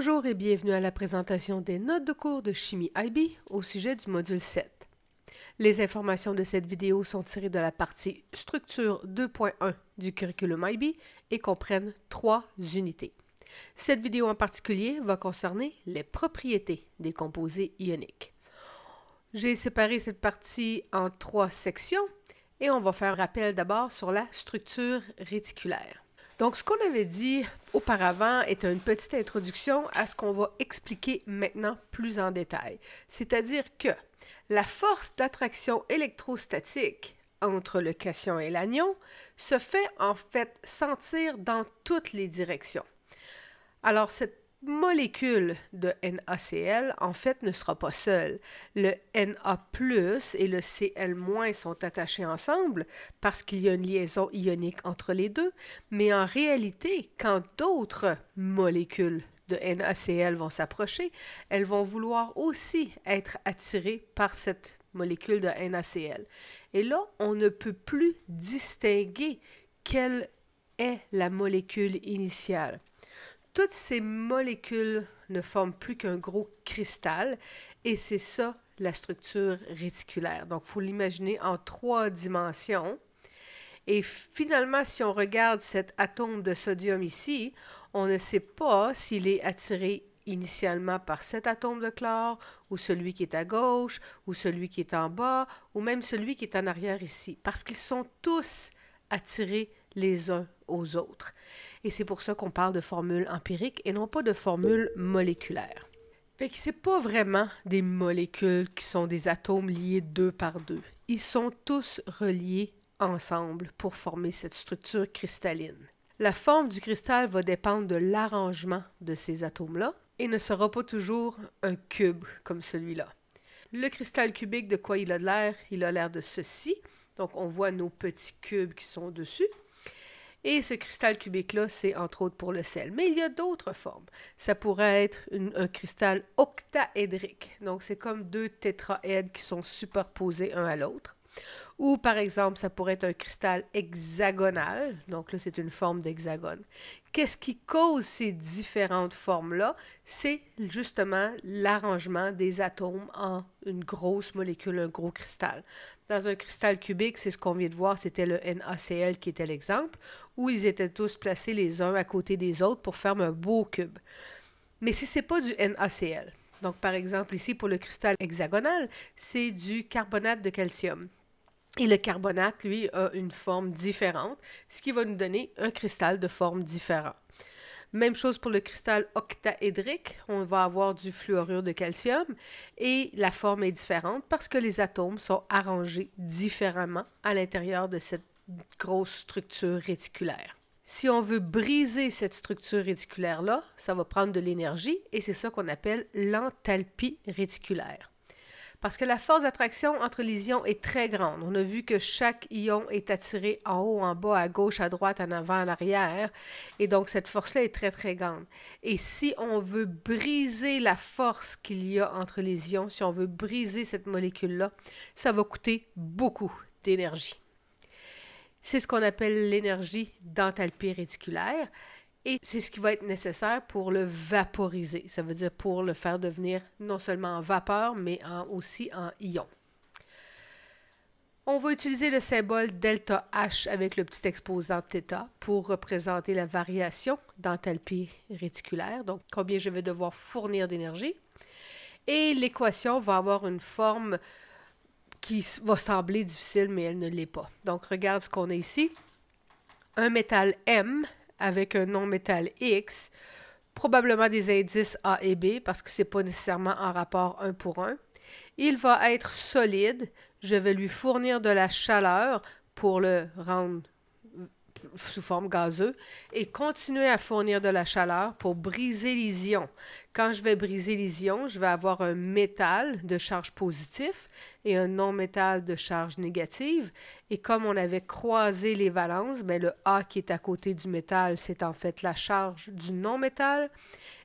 Bonjour et bienvenue à la présentation des notes de cours de chimie IB au sujet du module 7. Les informations de cette vidéo sont tirées de la partie Structure 2.1 du curriculum IB et comprennent trois unités. Cette vidéo en particulier va concerner les propriétés des composés ioniques. J'ai séparé cette partie en trois sections et on va faire rappel d'abord sur la structure réticulaire. Donc, ce qu'on avait dit auparavant est une petite introduction à ce qu'on va expliquer maintenant plus en détail. C'est-à-dire que la force d'attraction électrostatique entre le cation et l'anion se fait en fait sentir dans toutes les directions. Alors, cette molécule de NaCl, en fait, ne sera pas seule. Le Na et le Cl- sont attachés ensemble parce qu'il y a une liaison ionique entre les deux, mais en réalité, quand d'autres molécules de NaCl vont s'approcher, elles vont vouloir aussi être attirées par cette molécule de NaCl. Et là, on ne peut plus distinguer quelle est la molécule initiale. Toutes ces molécules ne forment plus qu'un gros cristal et c'est ça la structure réticulaire. Donc, il faut l'imaginer en trois dimensions. Et finalement, si on regarde cet atome de sodium ici, on ne sait pas s'il est attiré initialement par cet atome de chlore ou celui qui est à gauche ou celui qui est en bas ou même celui qui est en arrière ici, parce qu'ils sont tous attirés les uns aux autres. Et c'est pour ça qu'on parle de formule empirique et non pas de formule moléculaire. Fait que c'est pas vraiment des molécules qui sont des atomes liés deux par deux. Ils sont tous reliés ensemble pour former cette structure cristalline. La forme du cristal va dépendre de l'arrangement de ces atomes-là et ne sera pas toujours un cube comme celui-là. Le cristal cubique, de quoi il a de l'air Il a l'air de ceci. Donc on voit nos petits cubes qui sont dessus. Et ce cristal cubique-là, c'est entre autres pour le sel. Mais il y a d'autres formes. Ça pourrait être un cristal octaédrique. Donc, c'est comme deux tétraèdes qui sont superposés un à l'autre. Ou par exemple, ça pourrait être un cristal hexagonal. Donc là, c'est une forme d'hexagone. Qu'est-ce qui cause ces différentes formes-là? C'est justement l'arrangement des atomes en une grosse molécule, un gros cristal. Dans un cristal cubique, c'est ce qu'on vient de voir, c'était le NaCl qui était l'exemple, où ils étaient tous placés les uns à côté des autres pour faire un beau cube. Mais si ce n'est pas du NaCl, donc par exemple ici pour le cristal hexagonal, c'est du carbonate de calcium. Et le carbonate, lui, a une forme différente, ce qui va nous donner un cristal de forme différente. Même chose pour le cristal octaédrique, on va avoir du fluorure de calcium et la forme est différente parce que les atomes sont arrangés différemment à l'intérieur de cette grosse structure réticulaire. Si on veut briser cette structure réticulaire-là, ça va prendre de l'énergie et c'est ça qu'on appelle l'enthalpie réticulaire. Parce que la force d'attraction entre les ions est très grande. On a vu que chaque ion est attiré en haut, en bas, à gauche, à droite, en avant, en arrière. Et donc, cette force-là est très, très grande. Et si on veut briser la force qu'il y a entre les ions, si on veut briser cette molécule-là, ça va coûter beaucoup d'énergie. C'est ce qu'on appelle l'énergie d'enthalpie réticulaire. Et c'est ce qui va être nécessaire pour le vaporiser. Ça veut dire pour le faire devenir non seulement en vapeur, mais aussi en ion. On va utiliser le symbole delta H avec le petit exposant θ pour représenter la variation d'enthalpie réticulaire, donc combien je vais devoir fournir d'énergie. Et l'équation va avoir une forme qui va sembler difficile, mais elle ne l'est pas. Donc regarde ce qu'on a ici. Un métal M avec un nom métal X, probablement des indices A et B parce que ce n'est pas nécessairement en rapport un pour un. Il va être solide. Je vais lui fournir de la chaleur pour le rendre sous forme gazeuse et continuer à fournir de la chaleur pour briser les ions. Quand je vais briser les ions, je vais avoir un métal de charge positive et un non-métal de charge négative. Et comme on avait croisé les valences, ben, le A qui est à côté du métal, c'est en fait la charge du non-métal.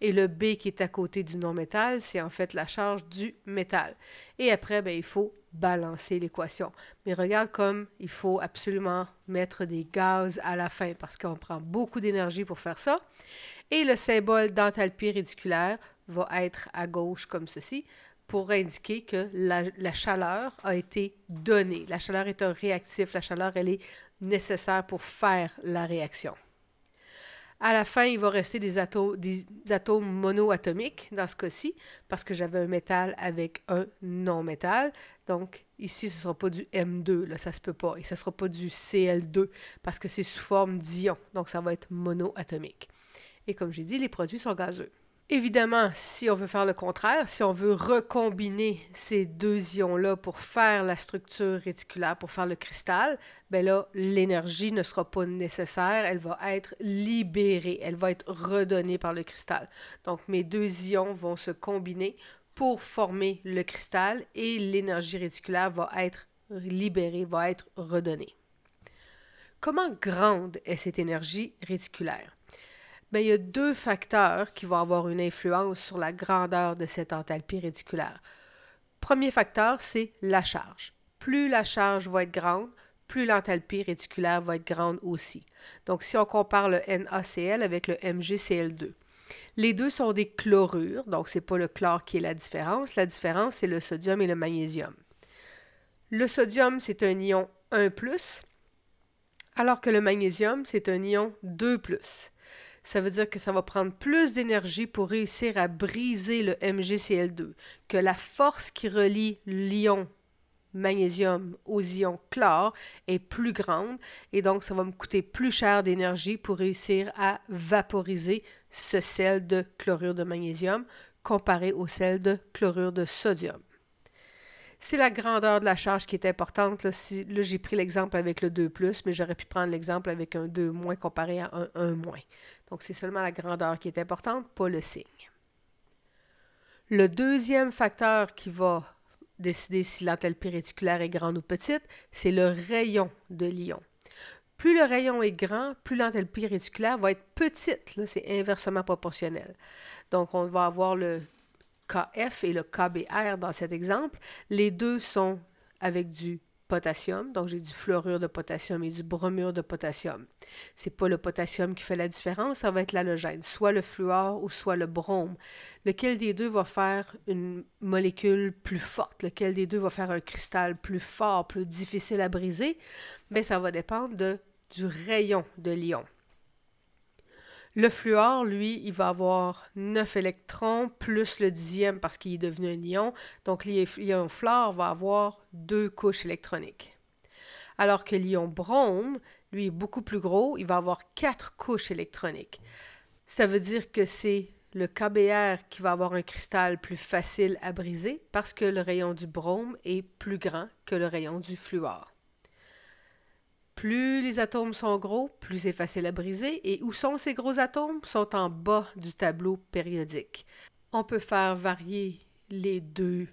Et le B qui est à côté du non-métal, c'est en fait la charge du métal. Et après, ben, il faut balancer l'équation. Mais regarde comme il faut absolument mettre des gaz à la fin parce qu'on prend beaucoup d'énergie pour faire ça. Et le symbole d'enthalpie ridiculaire va être à gauche comme ceci pour indiquer que la, la, chaleur a été donnée. La chaleur est un réactif, la chaleur elle est nécessaire pour faire la réaction. À la fin, il va rester des, atomes monoatomiques, dans ce cas-ci, parce que j'avais un métal avec un non-métal. Donc, ici, ce ne sera pas du M2, là, ça ne se peut pas. Et ce ne sera pas du Cl2, parce que c'est sous forme d'ion. Donc, ça va être monoatomique. Et comme j'ai dit, les produits sont gazeux. Évidemment, si on veut faire le contraire, si on veut recombiner ces deux ions-là pour faire la structure réticulaire, pour faire le cristal, ben là, l'énergie ne sera pas nécessaire, elle va être libérée, elle va être redonnée par le cristal. Donc, mes deux ions vont se combiner pour former le cristal et l'énergie réticulaire va être libérée, va être redonnée. Comment grande est cette énergie réticulaire? Mais ben, il y a deux facteurs qui vont avoir une influence sur la grandeur de cette enthalpie réticulaire. Premier facteur, c'est la charge. Plus la charge va être grande, plus l'enthalpie réticulaire va être grande aussi. Donc, si on compare le NaCl avec le MgCl2, les deux sont des chlorures, donc ce n'est pas le chlore qui est la différence. La différence, c'est le sodium et le magnésium. Le sodium, c'est un ion 1, alors que le magnésium, c'est un ion 2 ça veut dire que ça va prendre plus d'énergie pour réussir à briser le MgCl2, que la force qui relie l'ion magnésium aux ions chlore est plus grande et donc ça va me coûter plus cher d'énergie pour réussir à vaporiser ce sel de chlorure de magnésium comparé au sel de chlorure de sodium. C'est la grandeur de la charge qui est importante. Là, j'ai pris l'exemple avec le 2+, mais j'aurais pu prendre l'exemple avec un 2- comparé à un 1-. Donc c'est seulement la grandeur qui est importante, pas le signe. Le deuxième facteur qui va décider si l'antenne périticulaire est grande ou petite, c'est le rayon de l'ion. Plus le rayon est grand, plus l'antenne périticulaire va être petite. c'est inversement proportionnel. Donc, on va avoir le KF et le KBR dans cet exemple. Les deux sont avec du potassium. Donc, j'ai du fluorure de potassium et du bromure de potassium. C'est pas le potassium qui fait la différence, ça va être l'halogène, soit le fluor ou soit le brome. Lequel des deux va faire une molécule plus forte? Lequel des deux va faire un cristal plus fort, plus difficile à briser? mais ça va dépendre de, du rayon de l'ion. Le fluor, lui, il va avoir 9 électrons plus le dixième parce qu'il est devenu un ion. Donc l'ion fluor va avoir deux couches électroniques. Alors que l'ion brome, lui, est beaucoup plus gros, il va avoir quatre couches électroniques. Ça veut dire que c'est le KBR qui va avoir un cristal plus facile à briser parce que le rayon du brome est plus grand que le rayon du fluor. Plus les atomes sont gros, plus c'est facile à briser, et où sont ces gros atomes? Sont en bas du tableau périodique. On peut faire varier les deux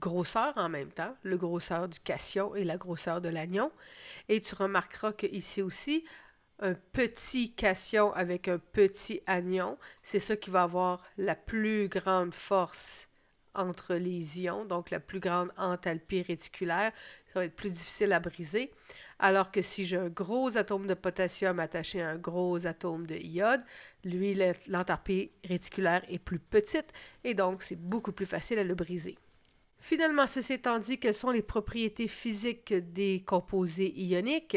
grosseurs en même temps, le grosseur du cation et la grosseur de l'anion. Et tu remarqueras qu'ici aussi, un petit cation avec un petit anion, c'est ça qui va avoir la plus grande force entre les ions, donc la plus grande enthalpie réticulaire. Ça va être plus difficile à briser. Alors que si j'ai un gros atome de potassium attaché à un gros atome de iode, lui, l'entarpie réticulaire est plus petite et donc c'est beaucoup plus facile à le briser. Finalement, ceci étant dit, quelles sont les propriétés physiques des composés ioniques?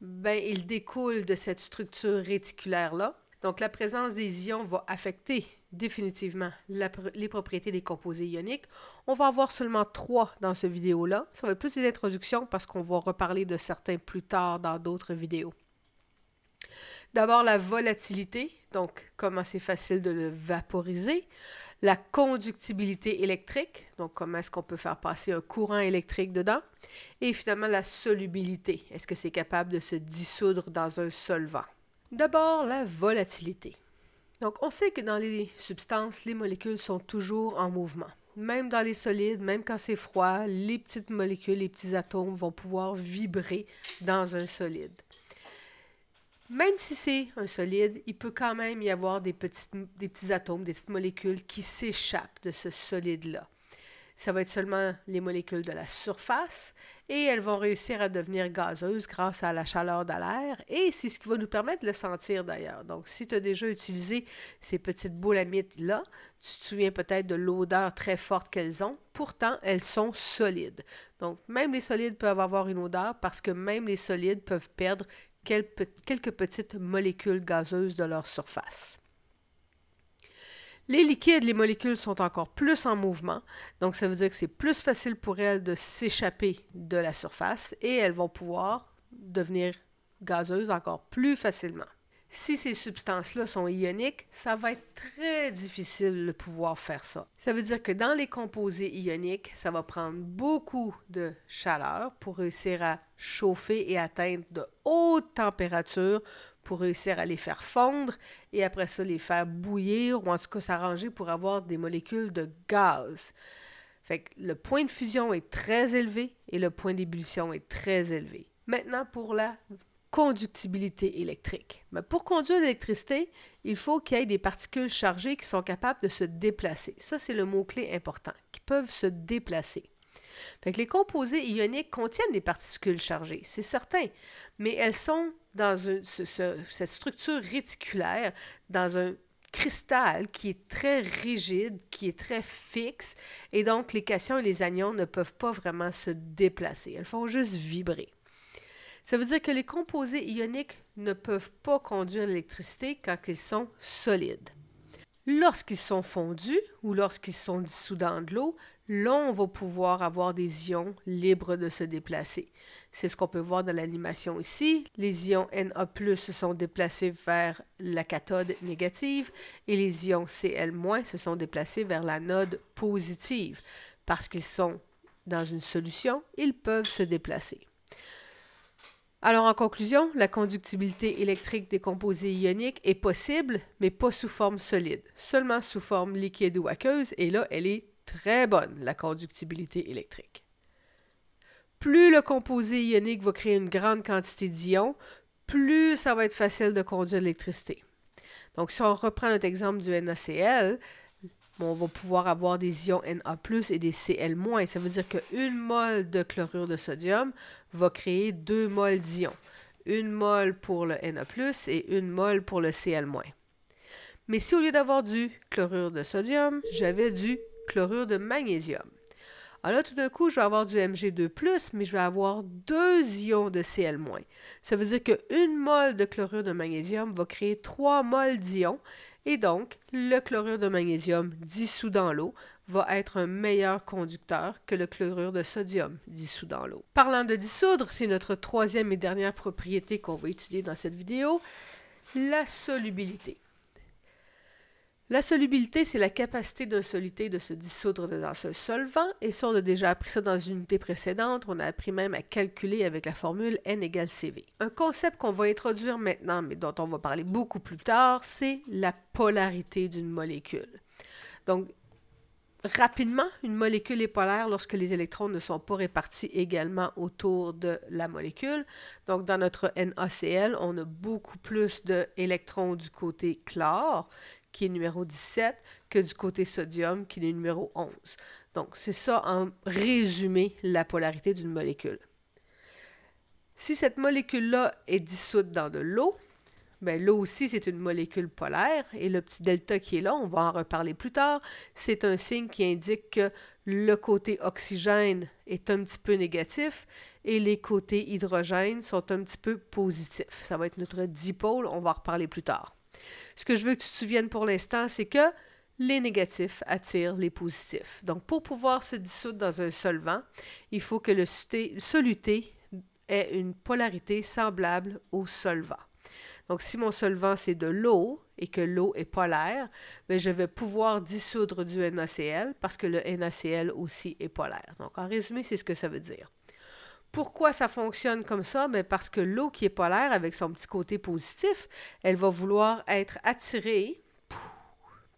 Ben, ils découlent de cette structure réticulaire-là. Donc, la présence des ions va affecter définitivement les propriétés des composés ioniques. On va avoir seulement trois dans ce vidéo-là. Ça va être plus des introductions parce qu'on va reparler de certains plus tard dans d'autres vidéos. D'abord, la volatilité, donc comment c'est facile de le vaporiser. La conductibilité électrique, donc comment est-ce qu'on peut faire passer un courant électrique dedans. Et finalement, la solubilité, est-ce que c'est capable de se dissoudre dans un solvant. D'abord, la volatilité. Donc, on sait que dans les substances, les molécules sont toujours en mouvement. Même dans les solides, même quand c'est froid, les petites molécules, les petits atomes vont pouvoir vibrer dans un solide. Même si c'est un solide, il peut quand même y avoir des, des petits atomes, des petites molécules qui s'échappent de ce solide-là. Ça va être seulement les molécules de la surface et elles vont réussir à devenir gazeuses grâce à la chaleur de l'air et c'est ce qui va nous permettre de le sentir d'ailleurs. Donc, si tu as déjà utilisé ces petites boules là tu te souviens peut-être de l'odeur très forte qu'elles ont. Pourtant, elles sont solides. Donc, même les solides peuvent avoir une odeur parce que même les solides peuvent perdre quelques petites molécules gazeuses de leur surface. Les liquides, les molécules sont encore plus en mouvement, donc ça veut dire que c'est plus facile pour elles de s'échapper de la surface et elles vont pouvoir devenir gazeuses encore plus facilement. Si ces substances-là sont ioniques, ça va être très difficile de pouvoir faire ça. Ça veut dire que dans les composés ioniques, ça va prendre beaucoup de chaleur pour réussir à chauffer et atteindre de hautes températures pour réussir à les faire fondre et après ça les faire bouillir ou en tout cas s'arranger pour avoir des molécules de gaz. Fait que le point de fusion est très élevé et le point d'ébullition est très élevé. Maintenant pour la conductibilité électrique. Mais pour conduire l'électricité, il faut qu'il y ait des particules chargées qui sont capables de se déplacer. Ça, c'est le mot-clé important, qui peuvent se déplacer. Fait que les composés ioniques contiennent des particules chargées, c'est certain, mais elles sont dans cette structure réticulaire, dans un cristal qui est très rigide, qui est très fixe, et donc les cations et les anions ne peuvent pas vraiment se déplacer. Elles font juste vibrer. Ça veut dire que les composés ioniques ne peuvent pas conduire l'électricité quand ils sont solides. Lorsqu'ils sont fondus ou lorsqu'ils sont dissous dans de l'eau, l'on on va pouvoir avoir des ions libres de se déplacer. C'est ce qu'on peut voir dans l'animation ici. Les ions Na+, se sont déplacés vers la cathode négative et les ions Cl- se sont déplacés vers la node positive. Parce qu'ils sont dans une solution, ils peuvent se déplacer. Alors en conclusion, la conductibilité électrique des composés ioniques est possible, mais pas sous forme solide, seulement sous forme liquide ou aqueuse, et là, elle est très bonne, la conductibilité électrique. Plus le composé ionique va créer une grande quantité d'ions, plus ça va être facile de conduire l'électricité. Donc, si on reprend notre exemple du NaCl, on va pouvoir avoir des ions Na+, et des Cl-. Ça veut dire qu'une mole de chlorure de sodium va créer deux moles d'ions. Une mole pour le Na+, et une mole pour le Cl-. Mais si au lieu d'avoir du chlorure de sodium, j'avais du chlorure de magnésium. Alors ah là, tout d'un coup, je vais avoir du Mg2+, mais je vais avoir deux ions de Cl-. Ça veut dire qu'une mole de chlorure de magnésium va créer trois moles d'ions, et donc, le chlorure de magnésium dissous dans l'eau va être un meilleur conducteur que le chlorure de sodium dissous dans l'eau. Parlant de dissoudre, c'est notre troisième et dernière propriété qu'on va étudier dans cette vidéo, la solubilité. La solubilité, c'est la capacité d'un soluté de se dissoudre dans un solvant, et ça, on a déjà appris ça dans une unité précédente, on a appris même à calculer avec la formule N égale CV. Un concept qu'on va introduire maintenant, mais dont on va parler beaucoup plus tard, c'est la polarité d'une molécule. Donc, rapidement, une molécule est polaire lorsque les électrons ne sont pas répartis également autour de la molécule. Donc, dans notre NaCl, on a beaucoup plus d'électrons du côté chlore qui est numéro 17, que du côté sodium, qui est numéro 11. Donc, c'est ça en résumé la polarité d'une molécule. Si cette molécule-là est dissoute dans de l'eau, ben, l'eau aussi, c'est une molécule polaire. Et le petit delta qui est là, on va en reparler plus tard, c'est un signe qui indique que le côté oxygène est un petit peu négatif et les côtés hydrogène sont un petit peu positifs. Ça va être notre dipôle, on va en reparler plus tard. Ce que je veux que tu te souviennes pour l'instant, c'est que les négatifs attirent les positifs. Donc, pour pouvoir se dissoudre dans un solvant, il faut que le soluté ait une polarité semblable au solvant. Donc, si mon solvant, c'est de l'eau et que l'eau est polaire, mais ben, je vais pouvoir dissoudre du NaCl parce que le NaCl aussi est polaire. Donc, en résumé, c'est ce que ça veut dire. Pourquoi ça fonctionne comme ça? Mais ben, parce que l'eau qui est polaire, avec son petit côté positif, elle va vouloir être attirée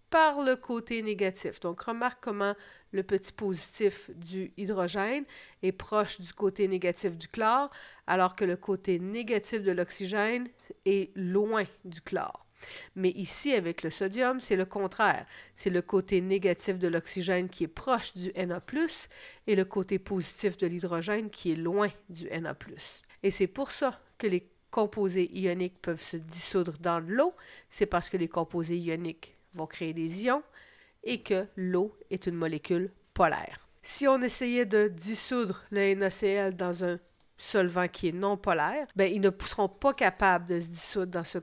par le côté négatif. Donc, remarque comment le petit positif du hydrogène est proche du côté négatif du chlore, alors que le côté négatif de l'oxygène est loin du chlore. Mais ici, avec le sodium, c'est le contraire. C'est le côté négatif de l'oxygène qui est proche du Na ⁇ et le côté positif de l'hydrogène qui est loin du Na ⁇ Et c'est pour ça que les composés ioniques peuvent se dissoudre dans de l'eau. C'est parce que les composés ioniques vont créer des ions et que l'eau est une molécule polaire. Si on essayait de dissoudre le NaCl dans un solvant qui est non polaire, ben, ils ne seront pas capables de se dissoudre dans ce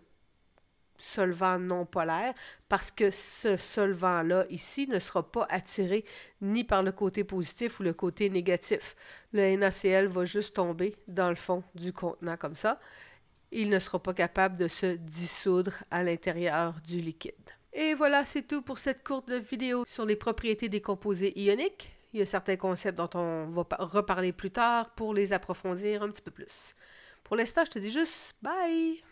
solvant non polaire parce que ce solvant-là ici ne sera pas attiré ni par le côté positif ou le côté négatif. Le NaCl va juste tomber dans le fond du contenant comme ça. Il ne sera pas capable de se dissoudre à l'intérieur du liquide. Et voilà, c'est tout pour cette courte vidéo sur les propriétés des composés ioniques. Il y a certains concepts dont on va reparler plus tard pour les approfondir un petit peu plus. Pour l'instant, je te dis juste bye!